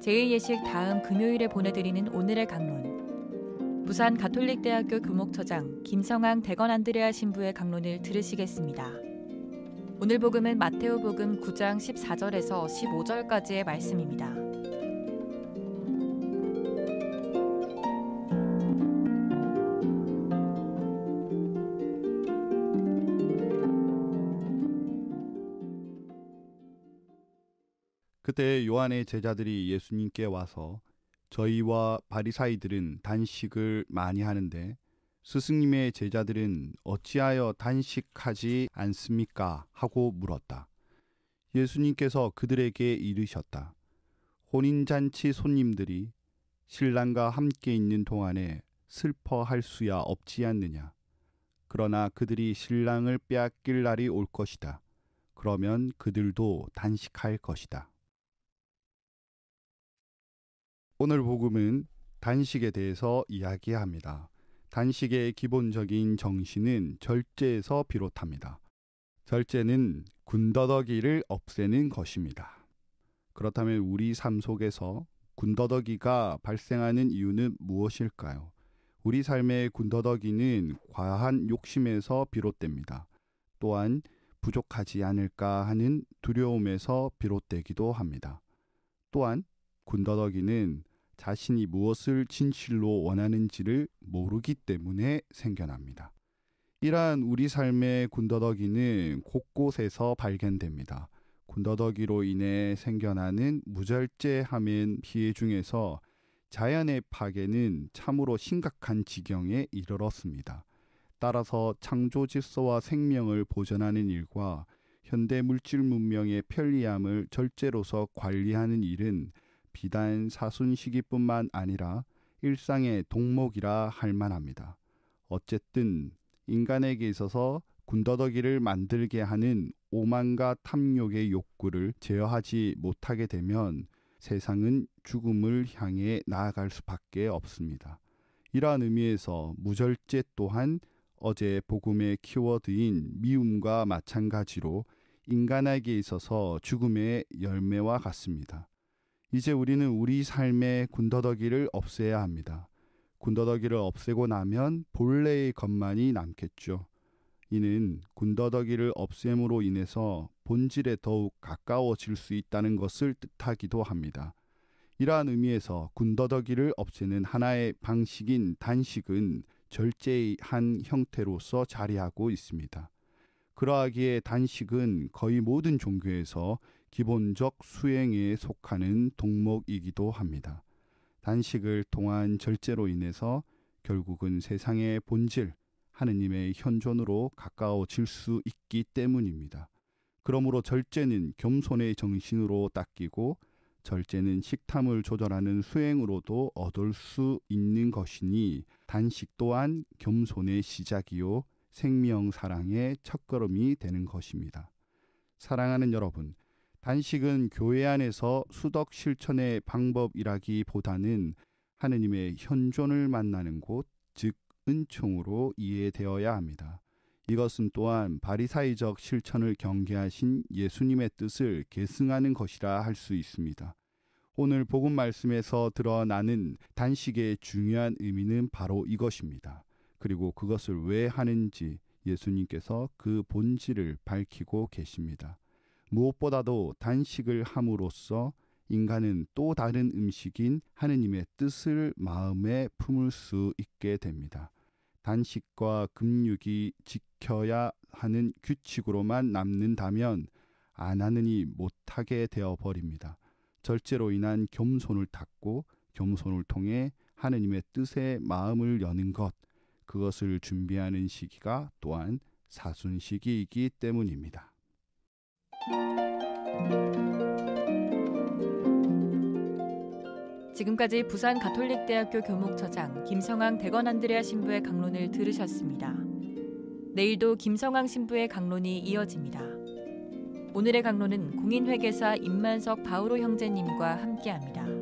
제2예식 다음 금요일에 보내드리는 오늘의 강론. 부산 가톨릭대학교 교목처장 김성황 대건 안드레아 신부의 강론을 들으시겠습니다. 오늘 복음은 마테오 복음 9장 14절에서 15절까지의 말씀입니다. 그때 요한의 제자들이 예수님께 와서 저희와 바리사이들은 단식을 많이 하는데 스승님의 제자들은 어찌하여 단식하지 않습니까? 하고 물었다. 예수님께서 그들에게 이르셨다. 혼인잔치 손님들이 신랑과 함께 있는 동안에 슬퍼할 수야 없지 않느냐. 그러나 그들이 신랑을 빼앗길 날이 올 것이다. 그러면 그들도 단식할 것이다. 오늘 복음은 단식에 대해서 이야기합니다. 단식의 기본적인 정신은 절제에서 비롯합니다. 절제는 군더더기를 없애는 것입니다. 그렇다면 우리 삶 속에서 군더더기가 발생하는 이유는 무엇일까요? 우리 삶의 군더더기는 과한 욕심에서 비롯됩니다. 또한 부족하지 않을까 하는 두려움에서 비롯되기도 합니다. 또한 군더더기는 자신이 무엇을 진실로 원하는지를 모르기 때문에 생겨납니다. 이러한 우리 삶의 군더더기는 곳곳에서 발견됩니다. 군더더기로 인해 생겨나는 무절제함인 피해 중에서 자연의 파괴는 참으로 심각한 지경에 이르렀습니다. 따라서 창조 질서와 생명을 보존하는 일과 현대 물질 문명의 편리함을 절제로서 관리하는 일은 비단 사순 시기뿐만 아니라 일상의 동목이라 할 만합니다. 어쨌든 인간에게 있어서 군더더기를 만들게 하는 오만과 탐욕의 욕구를 제어하지 못하게 되면 세상은 죽음을 향해 나아갈 수밖에 없습니다. 이러한 의미에서 무절제 또한 어제 복음의 키워드인 미움과 마찬가지로 인간에게 있어서 죽음의 열매와 같습니다. 이제 우리는 우리 삶의 군더더기를 없애야 합니다. 군더더기를 없애고 나면 본래의 것만이 남겠죠. 이는 군더더기를 없앰으로 인해서 본질에 더욱 가까워질 수 있다는 것을 뜻하기도 합니다. 이러한 의미에서 군더더기를 없애는 하나의 방식인 단식은 절제의 한 형태로서 자리하고 있습니다. 그러하기에 단식은 거의 모든 종교에서 기본적 수행에 속하는 동목이기도 합니다. 단식을 통한 절제로 인해서 결국은 세상의 본질, 하느님의 현존으로 가까워질 수 있기 때문입니다. 그러므로 절제는 겸손의 정신으로 닦이고 절제는 식탐을 조절하는 수행으로도 얻을 수 있는 것이니 단식 또한 겸손의 시작이요 생명 사랑의 첫걸음이 되는 것입니다. 사랑하는 여러분, 단식은 교회 안에서 수덕 실천의 방법이라기보다는 하느님의 현존을 만나는 곳, 즉 은총으로 이해되어야 합니다. 이것은 또한 바리사이적 실천을 경계하신 예수님의 뜻을 계승하는 것이라 할 수 있습니다. 오늘 복음 말씀에서 드러나는 단식의 중요한 의미는 바로 이것입니다. 그리고 그것을 왜 하는지 예수님께서 그 본질을 밝히고 계십니다. 무엇보다도 단식을 함으로써 인간은 또 다른 음식인 하느님의 뜻을 마음에 품을 수 있게 됩니다. 단식과 금육이 지켜야 하는 규칙으로만 남는다면 안 하느니 못하게 되어 버립니다. 절제로 인한 겸손을 닦고 겸손을 통해 하느님의 뜻에 마음을 여는 것, 그것을 준비하는 시기가 또한 사순 시기이기 때문입니다. 지금까지 부산 가톨릭대학교 교목처장 김성황 대건 안드레아 신부의 강론을 들으셨습니다. 내일도 김성황 신부의 강론이 이어집니다. 오늘의 강론은 공인회계사 임만석 바우로 형제님과 함께합니다.